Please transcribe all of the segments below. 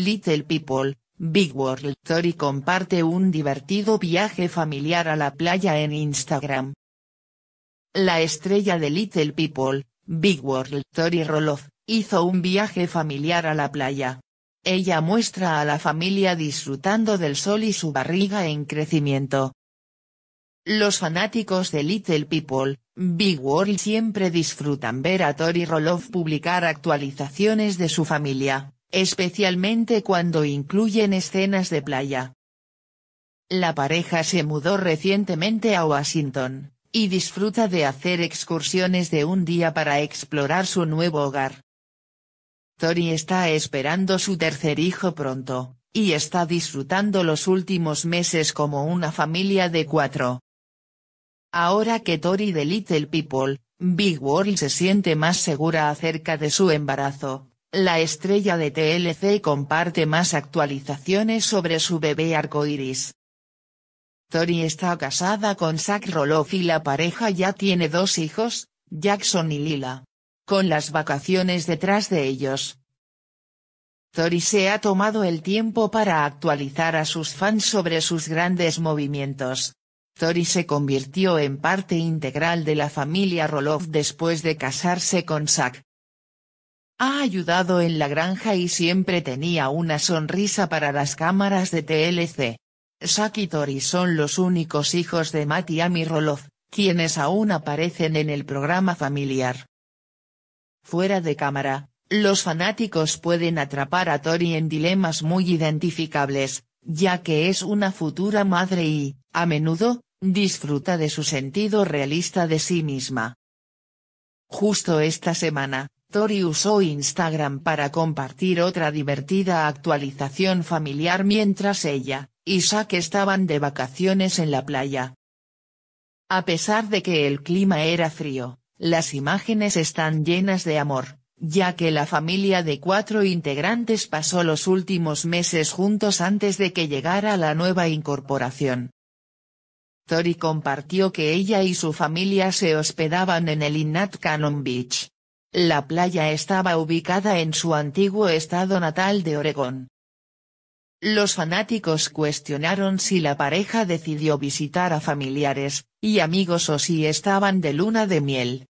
Little People, Big World Tori comparte un divertido viaje familiar a la playa en Instagram. La estrella de Little People, Big World Tori Roloff, hizo un viaje familiar a la playa. Ella muestra a la familia disfrutando del sol y su barriga en crecimiento. Los fanáticos de Little People, Big World siempre disfrutan ver a Tori Roloff publicar actualizaciones de su familia, especialmente cuando incluyen escenas de playa. La pareja se mudó recientemente a Washington, y disfruta de hacer excursiones de un día para explorar su nuevo hogar. Tori está esperando su tercer hijo pronto, y está disfrutando los últimos meses como una familia de cuatro. Ahora que Tori de Little People, Big World se siente más segura acerca de su embarazo, la estrella de TLC comparte más actualizaciones sobre su bebé arcoiris. Tori está casada con Zach Roloff y la pareja ya tiene dos hijos, Jackson y Lila. Con las vacaciones detrás de ellos. Tori se ha tomado el tiempo para actualizar a sus fans sobre sus grandes movimientos. Tori se convirtió en parte integral de la familia Roloff después de casarse con Zach. Ha ayudado en la granja y siempre tenía una sonrisa para las cámaras de TLC. Saki y Tori son los únicos hijos de Matt y Roloff, quienes aún aparecen en el programa familiar. Fuera de cámara, los fanáticos pueden atrapar a Tori en dilemas muy identificables, ya que es una futura madre y, a menudo, disfruta de su sentido realista de sí misma. Justo esta semana, Tori usó Instagram para compartir otra divertida actualización familiar mientras ella, y Zack estaban de vacaciones en la playa. A pesar de que el clima era frío, las imágenes están llenas de amor, ya que la familia de cuatro integrantes pasó los últimos meses juntos antes de que llegara la nueva incorporación. Tori compartió que ella y su familia se hospedaban en el Innat Cannon Beach, la playa estaba ubicada en su antiguo estado natal de Oregón. Los fanáticos cuestionaron si la pareja decidió visitar a familiares y amigos o si estaban de luna de miel.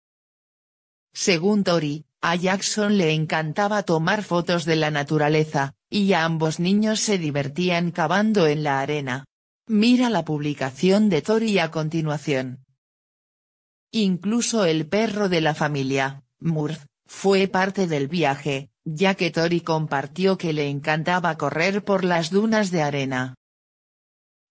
Según Tori, a Jackson le encantaba tomar fotos de la naturaleza, y a ambos niños se divertían cavando en la arena. Mira la publicación de Tori a continuación. Incluso el perro de la familia, Murph, fue parte del viaje, ya que Tori compartió que le encantaba correr por las dunas de arena.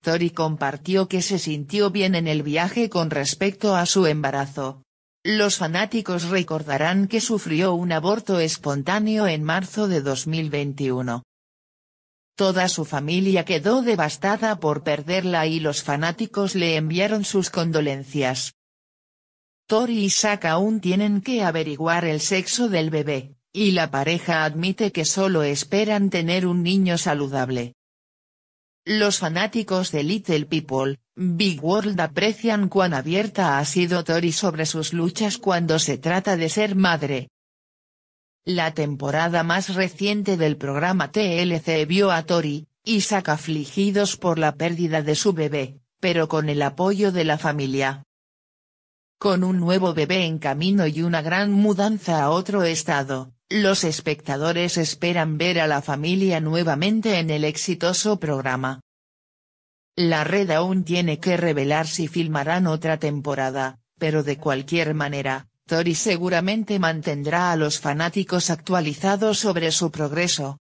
Tori compartió que se sintió bien en el viaje con respecto a su embarazo. Los fanáticos recordarán que sufrió un aborto espontáneo en marzo de 2021. Toda su familia quedó devastada por perderla y los fanáticos le enviaron sus condolencias. Tori y Isaac aún tienen que averiguar el sexo del bebé, y la pareja admite que solo esperan tener un niño saludable. Los fanáticos de Little People, Big World aprecian cuán abierta ha sido Tori sobre sus luchas cuando se trata de ser madre. La temporada más reciente del programa TLC vio a Tori, y Zack afligidos por la pérdida de su bebé, pero con el apoyo de la familia, con un nuevo bebé en camino y una gran mudanza a otro estado, los espectadores esperan ver a la familia nuevamente en el exitoso programa. La red aún tiene que revelar si filmarán otra temporada, pero de cualquier manera, Tori seguramente mantendrá a los fanáticos actualizados sobre su progreso.